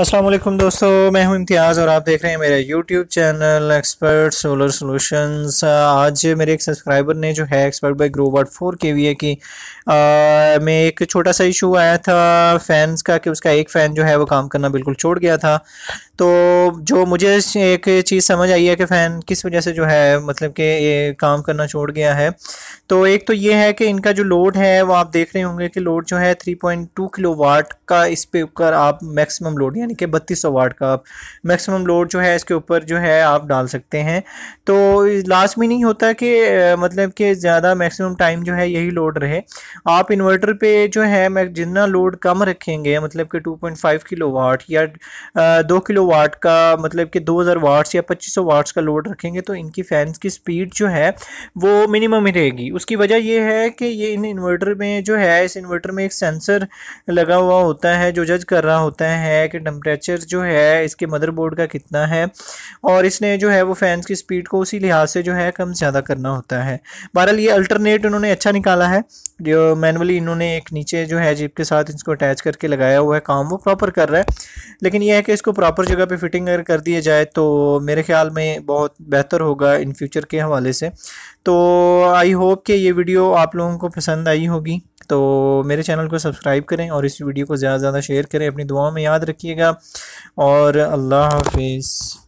असलम दोस्तों मैं हूं इम्तियाज़ और आप देख रहे हैं मेरा YouTube channel expert solar solutions आज मेरे एक सब्सक्राइबर ने जो है एक्सपर्ट बाई ग्रोवर्ड फोर के वी ए की में एक छोटा सा इशू आया था फैंस का कि उसका एक फ़ैन जो है वो काम करना बिल्कुल छोड़ गया था तो जो मुझे एक चीज़ समझ आई है कि फ़ैन किस वजह से जो है मतलब कि काम करना छोड़ गया है तो एक तो ये है कि इनका जो लोड है वो आप देख रहे होंगे कि लोड जो है 3.2 किलो वाट का इस पे ऊपर आप मैक्सिमम लोड यानी कि सौ वाट का आप मैक्सिमम लोड जो है इसके ऊपर जो है आप डाल सकते हैं तो लास्ट में नहीं होता कि मतलब कि ज़्यादा मैक्सिमम टाइम जो है यही लोड रहे आप इन्वर्टर पे जो है जितना लोड कम रखेंगे मतलब कि 2.5 किलो वाट या दो किलो वाट का मतलब कि दो वाट्स या पच्चीस वाट्स का लोड रखेंगे तो इनकी फ़ैन की स्पीड जो है वो मिनिमम ही रहेगी उसकी वजह यह है कि ये इन इन्वर्टर में जो है इस इन्वर्टर में एक सेंसर लगा हुआ होता है जो जज कर रहा होता है कि टम्परेचर जो है इसके मदरबोर्ड का कितना है और इसने जो है वो फ़ैन्स की स्पीड को उसी लिहाज से जो है कम ज़्यादा करना होता है बहरहाल ये अल्टरनेट उन्होंने अच्छा निकाला है जो मैनुअली इन्होंने एक नीचे जो है जीप के साथ इसको अटैच करके लगाया हुआ है काम वो प्रॉपर कर रहा है लेकिन यह है कि इसको प्रॉपर जगह पर फिटिंग अगर कर दिया जाए तो मेरे ख्याल में बहुत बेहतर होगा इन फ्यूचर के हवाले से तो आई होप कि ये वीडियो आप लोगों को पसंद आई होगी तो मेरे चैनल को सब्सक्राइब करें और इस वीडियो को ज़्यादा से ज़्यादा शेयर करें अपनी दुआओं में याद रखिएगा और अल्लाह हाफिज़